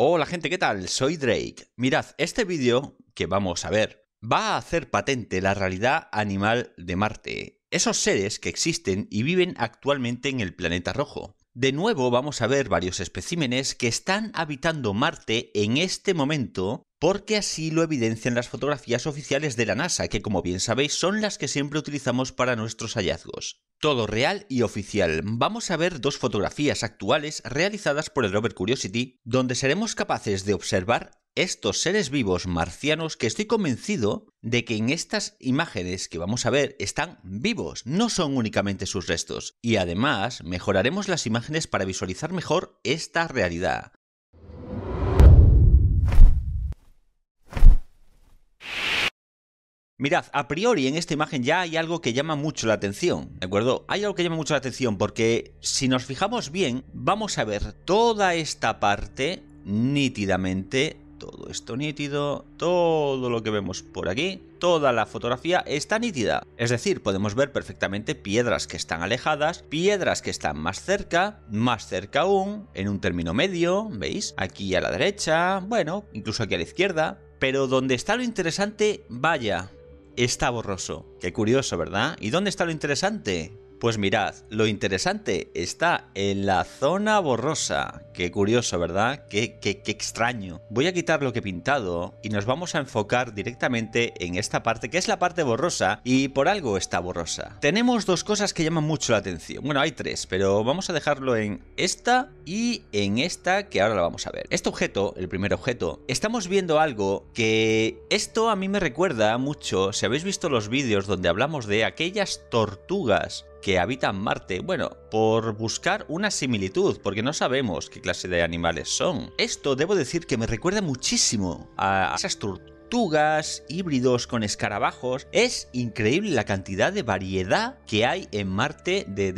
Hola gente, ¿qué tal? Soy Drake. Mirad, este vídeo que vamos a ver va a hacer patente la realidad animal de Marte, esos seres que existen y viven actualmente en el planeta rojo. De nuevo vamos a ver varios especímenes que están habitando Marte en este momento porque así lo evidencian las fotografías oficiales de la NASA, que como bien sabéis son las que siempre utilizamos para nuestros hallazgos. Todo real y oficial. Vamos a ver dos fotografías actuales realizadas por el rover Curiosity, donde seremos capaces de observar estos seres vivos marcianos que estoy convencido de que en estas imágenes que vamos a ver están vivos, no son únicamente sus restos. Y además mejoraremos las imágenes para visualizar mejor esta realidad. Mirad, a priori en esta imagen ya hay algo que llama mucho la atención, ¿de acuerdo? Hay algo que llama mucho la atención porque si nos fijamos bien, vamos a ver toda esta parte nítidamente todo esto nítido, todo lo que vemos por aquí, toda la fotografía está nítida. Es decir, podemos ver perfectamente piedras que están alejadas, piedras que están más cerca, más cerca aún, en un término medio, ¿veis? Aquí a la derecha, bueno, incluso aquí a la izquierda. Pero donde está lo interesante, vaya, está borroso. Qué curioso, ¿verdad? ¿Y dónde está lo interesante? Pues mirad, lo interesante está en la zona borrosa. Qué curioso, ¿verdad? Qué, qué, extraño. Voy a quitar lo que he pintado y nos vamos a enfocar directamente en esta parte, que es la parte borrosa y por algo está borrosa. Tenemos dos cosas que llaman mucho la atención. Bueno, hay tres, pero vamos a dejarlo en esta y en esta, que ahora la vamos a ver. Este objeto, el primer objeto, estamos viendo algo que esto a mí me recuerda mucho, si habéis visto los vídeos donde hablamos de aquellas tortugas que habitan Marte. Bueno, por buscar una similitud, porque no sabemos qué clase de animales son. Esto debo decir que me recuerda muchísimo a esas tortugas, híbridos con escarabajos. Es increíble la cantidad de variedad que hay en Marte de,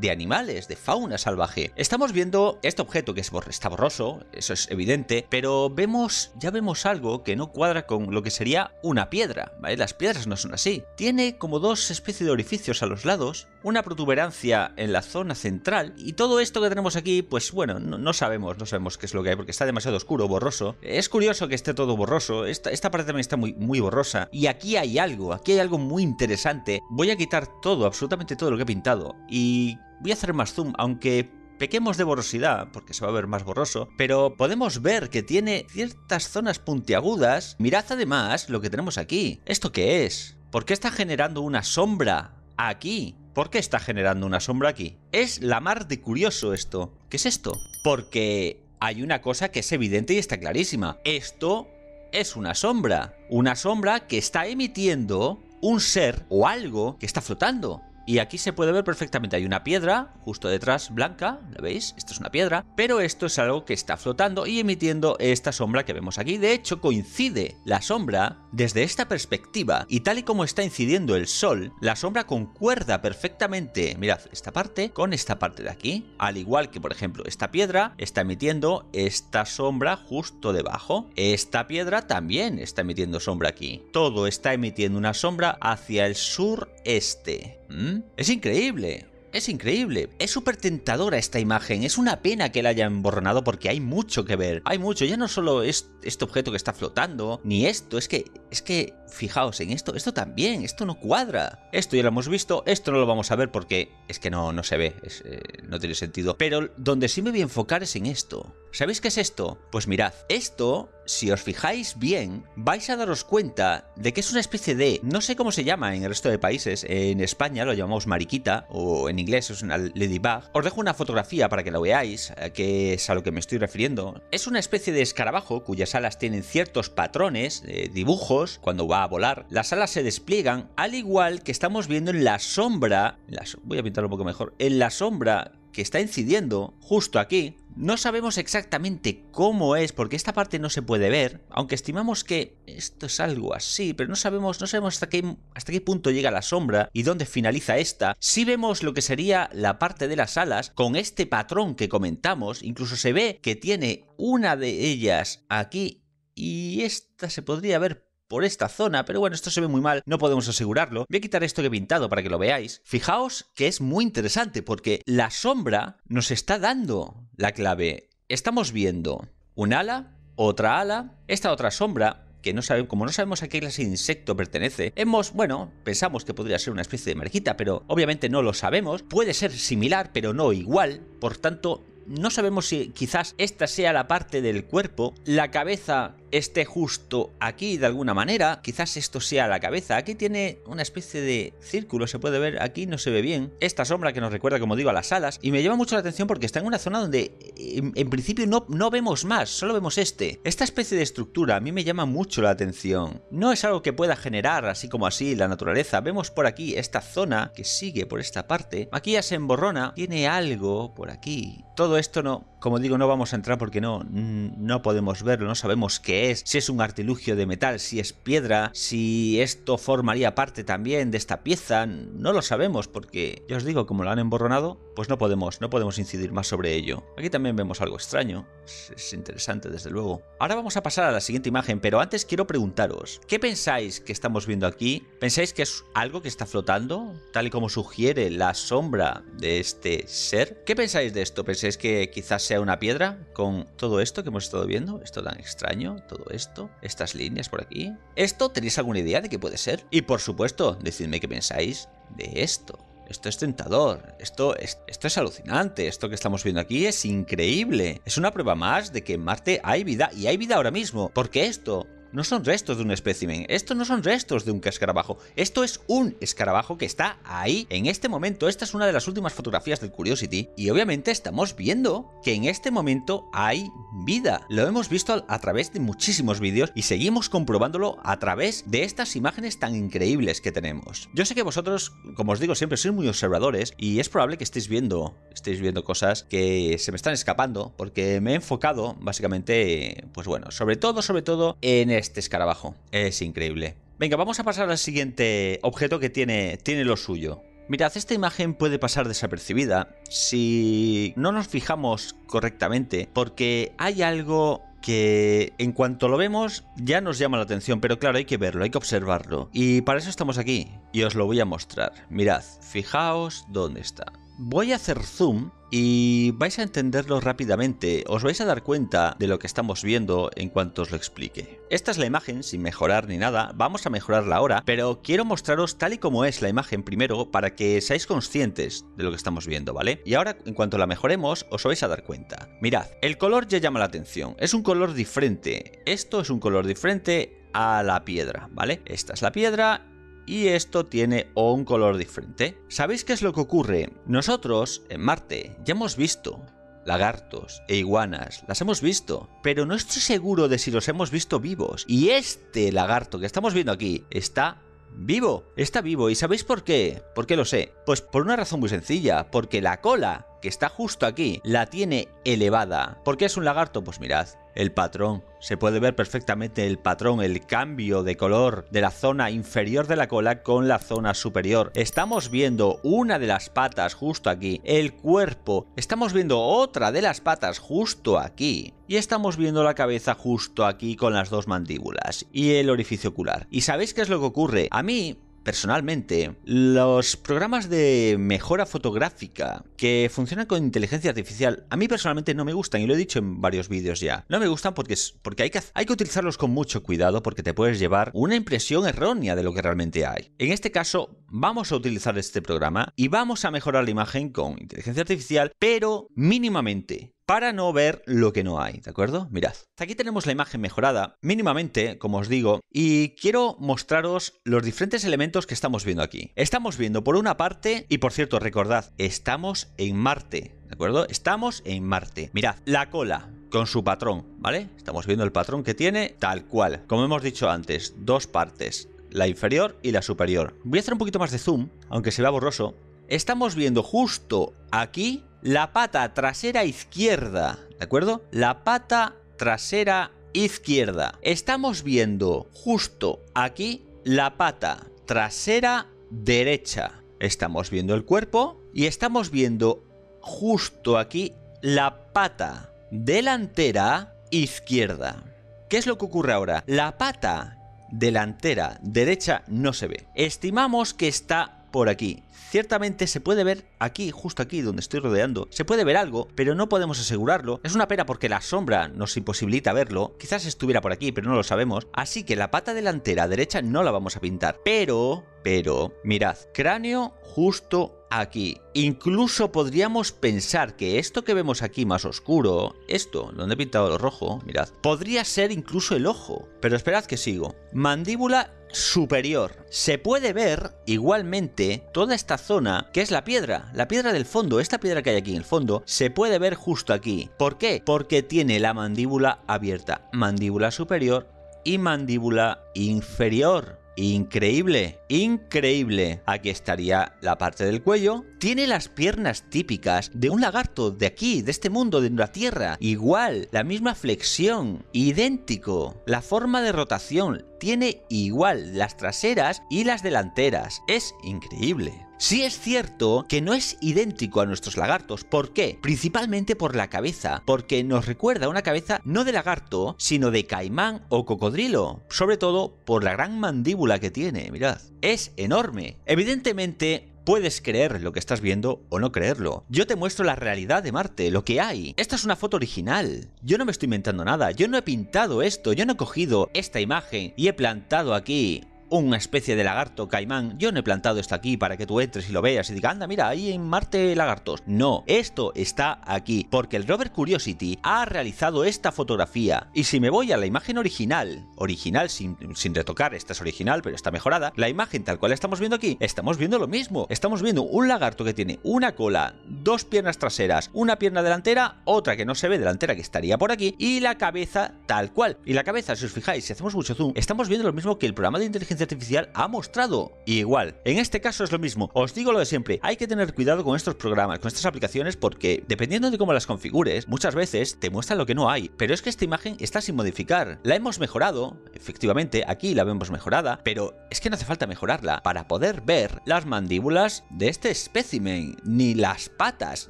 de animales, de fauna salvaje. Estamos viendo este objeto que es está borroso, eso es evidente, pero vemos, ya vemos algo que no cuadra con lo que sería una piedra, ¿vale? Las piedras no son así. Tiene como dos especies de orificios a los lados, una protuberancia en la zona central y todo esto que tenemos aquí, pues bueno, no, sabemos, no sabemos qué es lo que hay porque está demasiado oscuro, borroso. Es curioso que esté todo borroso, esta, esta parte también está muy, muy borrosa y aquí hay algo, aquí hay algo muy interesante. Voy a quitar todo, absolutamente todo lo que he pintado y Voy a hacer más zoom, aunque pequemos de borrosidad, porque se va a ver más borroso, pero podemos ver que tiene ciertas zonas puntiagudas. Mirad además lo que tenemos aquí. ¿Esto qué es? ¿Por qué está generando una sombra aquí? ¿Por qué está generando una sombra aquí? Es la mar de curioso esto. ¿Qué es esto? Porque hay una cosa que es evidente y está clarísima. Esto es una sombra. Una sombra que está emitiendo un ser o algo que está flotando. Y aquí se puede ver perfectamente, hay una piedra justo detrás, blanca, ¿la veis? Esto es una piedra, pero esto es algo que está flotando y emitiendo esta sombra que vemos aquí. De hecho, coincide la sombra desde esta perspectiva y tal y como está incidiendo el sol, la sombra concuerda perfectamente, mirad, esta parte con esta parte de aquí, al igual que, por ejemplo, esta piedra está emitiendo esta sombra justo debajo. Esta piedra también está emitiendo sombra aquí. Todo está emitiendo una sombra hacia el sureste. ¿Mm? Es increíble. Es increíble, es súper tentadora esta imagen, es una pena que la haya emborronado porque hay mucho que ver, hay mucho, ya no solo es este objeto que está flotando, ni esto, es que, es que, fijaos en esto, esto también, esto no cuadra, esto ya lo hemos visto, esto no lo vamos a ver porque es que no, no se ve, eh, no tiene sentido, pero donde sí me voy a enfocar es en esto. ¿Sabéis qué es esto? Pues mirad, esto, si os fijáis bien, vais a daros cuenta de que es una especie de, no sé cómo se llama en el resto de países, en España lo llamamos mariquita o en inglés es una ladybug. Os dejo una fotografía para que la veáis, eh, que es a lo que me estoy refiriendo. Es una especie de escarabajo cuyas alas tienen ciertos patrones, dibujos, cuando va a volar. Las alas se despliegan, al igual que estamos viendo en la sombra, voy a pintarlo un poco mejor, en la sombra que está incidiendo justo aquí. No sabemos exactamente cómo es, porque esta parte no se puede ver, aunque estimamos que esto es algo así, pero no sabemos, no sabemos hasta qué, hasta qué punto llega la sombra y dónde finaliza esta. Si vemos lo que sería la parte de las alas con este patrón que comentamos, incluso se ve que tiene una de ellas aquí y esta se podría ver, por esta zona, pero bueno, esto se ve muy mal, no podemos asegurarlo. Voy a quitar esto que he pintado para que lo veáis. Fijaos que es muy interesante porque la sombra nos está dando la clave. Estamos viendo un ala, otra ala, esta otra sombra, que no sabemos, como no sabemos a qué clase de insecto pertenece, hemos, bueno, pensamos que podría ser una especie de marquita, pero obviamente no lo sabemos. Puede ser similar, pero no igual, por tanto, no sabemos si quizás esta sea la parte del cuerpo, la cabeza esté justo aquí de alguna manera. Quizás esto sea la cabeza. Aquí tiene una especie de círculo, se puede ver. Aquí no se ve bien. Esta sombra que nos recuerda, como digo, a las alas. Y me llama mucho la atención porque está en una zona donde en, principio no, no vemos más, solo vemos este. Esta especie de estructura a mí me llama mucho la atención. No es algo que pueda generar así como así la naturaleza. Vemos por aquí esta zona que sigue por esta parte. Aquí ya se emborrona. Tiene algo por aquí. Todo esto no, como digo, no vamos a entrar porque no, no podemos verlo, no sabemos qué es, si es un artilugio de metal, si es piedra, si esto formaría parte también de esta pieza, no lo sabemos porque, ya os digo, como lo han emborronado, pues no podemos, no podemos incidir más sobre ello. Aquí también vemos algo extraño, es, es interesante desde luego. Ahora vamos a pasar a la siguiente imagen, pero antes quiero preguntaros, ¿qué pensáis que estamos viendo aquí? ¿Pensáis que es algo que está flotando, tal y como sugiere la sombra de este ser? ¿Qué pensáis de esto? ¿Pensáis que quizás sea una piedra con todo esto que hemos estado viendo, esto tan extraño, todo esto, estas líneas por aquí. ¿Esto tenéis alguna idea de qué puede ser? Y por supuesto, decidme qué pensáis de esto. Esto es tentador, esto es, esto es alucinante, esto que estamos viendo aquí es increíble. Es una prueba más de que en Marte hay vida y hay vida ahora mismo, porque esto no son restos de un espécimen, esto no son restos de un escarabajo, esto es un escarabajo que está ahí en este momento, esta es una de las últimas fotografías del Curiosity y obviamente estamos viendo que en este momento hay vida, lo hemos visto a través de muchísimos vídeos y seguimos comprobándolo a través de estas imágenes tan increíbles que tenemos. Yo sé que vosotros, como os digo siempre, sois muy observadores y es probable que estéis viendo, estéis viendo cosas que se me están escapando porque me he enfocado básicamente, pues bueno, sobre todo, sobre todo en este escarabajo. Es increíble. Venga, vamos a pasar al siguiente objeto que tiene, tiene lo suyo. Mirad, esta imagen puede pasar desapercibida si no nos fijamos correctamente, porque hay algo que en cuanto lo vemos ya nos llama la atención, pero claro, hay que verlo, hay que observarlo. Y para eso estamos aquí, y os lo voy a mostrar. Mirad, fijaos dónde está. Voy a hacer zoom y vais a entenderlo rápidamente, os vais a dar cuenta de lo que estamos viendo en cuanto os lo explique. Esta es la imagen sin mejorar ni nada, vamos a mejorarla ahora, pero quiero mostraros tal y como es la imagen primero para que seáis conscientes de lo que estamos viendo, ¿vale? Y ahora en cuanto la mejoremos os vais a dar cuenta. Mirad, el color ya llama la atención, es un color diferente, esto es un color diferente a la piedra, ¿vale? Esta es la piedra y esto tiene un color diferente. ¿Sabéis qué es lo que ocurre? Nosotros en Marte ya hemos visto lagartos e iguanas, las hemos visto, pero no estoy seguro de si los hemos visto vivos. Y este lagarto que estamos viendo aquí está vivo, está vivo. ¿Y sabéis por qué? ¿Por qué lo sé? Pues por una razón muy sencilla, porque la cola que está justo aquí, la tiene elevada. ¿Por qué es un lagarto? Pues mirad, el patrón. Se puede ver perfectamente el patrón, el cambio de color de la zona inferior de la cola con la zona superior. Estamos viendo una de las patas justo aquí, el cuerpo. Estamos viendo otra de las patas justo aquí. Y estamos viendo la cabeza justo aquí con las dos mandíbulas y el orificio ocular. ¿Y sabéis qué es lo que ocurre? A mí personalmente, los programas de mejora fotográfica que funcionan con inteligencia artificial, a mí personalmente no me gustan y lo he dicho en varios vídeos ya. No me gustan porque, porque hay, que, hay que utilizarlos con mucho cuidado porque te puedes llevar una impresión errónea de lo que realmente hay. En este caso, vamos a utilizar este programa y vamos a mejorar la imagen con inteligencia artificial, pero mínimamente para no ver lo que no hay, ¿de acuerdo? Mirad, aquí tenemos la imagen mejorada mínimamente, como os digo, y quiero mostraros los diferentes elementos que estamos viendo aquí. Estamos viendo por una parte, y por cierto, recordad, estamos en Marte, ¿de acuerdo? Estamos en Marte. Mirad, la cola, con su patrón, ¿vale? Estamos viendo el patrón que tiene tal cual. Como hemos dicho antes, dos partes, la inferior y la superior. Voy a hacer un poquito más de zoom, aunque se vea borroso. Estamos viendo justo aquí la pata trasera izquierda, ¿de acuerdo? La pata trasera izquierda. Estamos viendo justo aquí la pata trasera derecha. Estamos viendo el cuerpo y estamos viendo justo aquí la pata delantera izquierda. ¿Qué es lo que ocurre ahora? La pata delantera derecha no se ve. Estimamos que está por aquí. Ciertamente se puede ver aquí, justo aquí donde estoy rodeando, se puede ver algo, pero no podemos asegurarlo. Es una pena porque la sombra nos imposibilita verlo. Quizás estuviera por aquí, pero no lo sabemos. Así que la pata delantera derecha no la vamos a pintar. Pero, pero, mirad, cráneo justo aquí. Incluso podríamos pensar que esto que vemos aquí más oscuro, esto, donde he pintado lo rojo, mirad, podría ser incluso el ojo. Pero esperad que sigo. Mandíbula superior. Se puede ver igualmente toda esta zona que es la piedra, la piedra del fondo, esta piedra que hay aquí en el fondo, se puede ver justo aquí. ¿Por qué? Porque tiene la mandíbula abierta, mandíbula superior y mandíbula inferior. Increíble, increíble. Aquí estaría la parte del cuello. Tiene las piernas típicas de un lagarto de aquí, de este mundo, de la Tierra. Igual, la misma flexión, idéntico. La forma de rotación, tiene igual las traseras y las delanteras. Es increíble. Sí es cierto que no es idéntico a nuestros lagartos. ¿Por qué? Principalmente por la cabeza, porque nos recuerda una cabeza no de lagarto, sino de caimán o cocodrilo, sobre todo por la gran mandíbula que tiene, mirad. Es enorme. Evidentemente, Puedes creer lo que estás viendo o no creerlo. Yo te muestro la realidad de Marte, lo que hay. Esta es una foto original. Yo no me estoy inventando nada. Yo no he pintado esto. Yo no he cogido esta imagen y he plantado aquí una especie de lagarto caimán. Yo no he plantado esto aquí para que tú entres y lo veas y digas, anda, mira, ahí en Marte lagartos. No, esto está aquí, porque el rover Curiosity ha realizado esta fotografía. Y si me voy a la imagen original, original sin, sin retocar, esta es original, pero está mejorada, la imagen tal cual estamos viendo aquí, estamos viendo lo mismo. Estamos viendo un lagarto que tiene una cola, dos piernas traseras, una pierna delantera, otra que no se ve delantera que estaría por aquí, y la cabeza tal cual. Y la cabeza, si os fijáis, si hacemos mucho zoom, estamos viendo lo mismo que el programa de inteligencia artificial ha mostrado. igual, en este caso es lo mismo. Os digo lo de siempre, hay que tener cuidado con estos programas, con estas aplicaciones, porque dependiendo de cómo las configures, muchas veces te muestran lo que no hay. Pero es que esta imagen está sin modificar. La hemos mejorado, efectivamente, aquí la vemos mejorada, pero es que no hace falta mejorarla para poder ver las mandíbulas de este espécimen, ni las patas,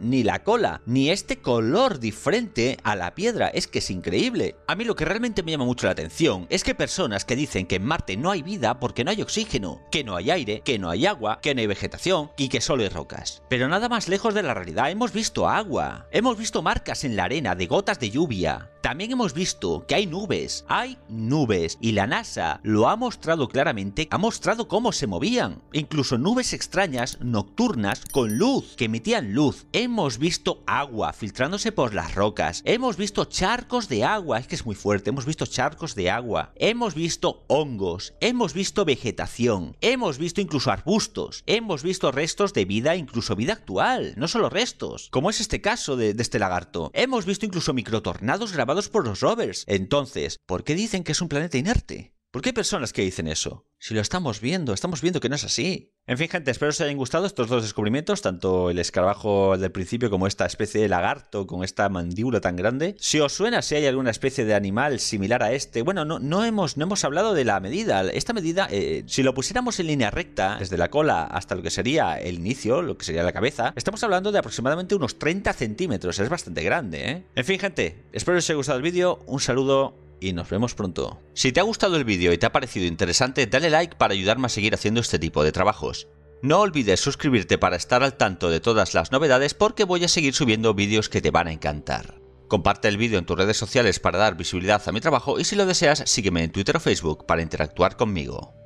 ni la cola, ni este color diferente a la piedra. Es que es increíble. A mí lo que realmente me llama mucho la atención es que personas que dicen que en Marte no hay vida porque no hay oxígeno, que no hay aire, que no hay agua, que no hay vegetación y que solo hay rocas. Pero nada más lejos de la realidad, hemos visto agua, hemos visto marcas en la arena de gotas de lluvia, también hemos visto que hay nubes, hay nubes, y la NASA lo ha mostrado claramente, ha mostrado cómo se movían, incluso nubes extrañas, nocturnas, con luz, que emitían luz. Hemos visto agua filtrándose por las rocas, hemos visto charcos de agua, es que es muy fuerte, hemos visto charcos de agua, hemos visto hongos, hemos visto vegetación, hemos visto incluso arbustos, hemos visto restos de vida, incluso vida actual, no solo restos, como es este caso de, este lagarto. Hemos visto incluso microtornados grabados por los rovers. Entonces, ¿por qué dicen que es un planeta inerte? qué hay personas que dicen eso. Si lo estamos viendo, estamos viendo que no es así. En fin, gente, espero os hayan gustado estos dos descubrimientos, tanto el escarabajo del principio como esta especie de lagarto con esta mandíbula tan grande. Si os suena si hay alguna especie de animal similar a este, bueno, no, no, hemos, no hemos hablado de la medida. Esta medida, eh, si lo pusiéramos en línea recta, desde la cola hasta lo que sería el inicio, lo que sería la cabeza, estamos hablando de aproximadamente unos 30 centímetros. Es bastante grande, ¿eh? En fin, gente, espero os haya gustado el vídeo. Un saludo y nos vemos pronto. Si te ha gustado el vídeo y te ha parecido interesante, dale like para ayudarme a seguir haciendo este tipo de trabajos. No olvides suscribirte para estar al tanto de todas las novedades porque voy a seguir subiendo vídeos que te van a encantar. Comparte el vídeo en tus redes sociales para dar visibilidad a mi trabajo y si lo deseas sígueme en Twitter o Facebook para interactuar conmigo.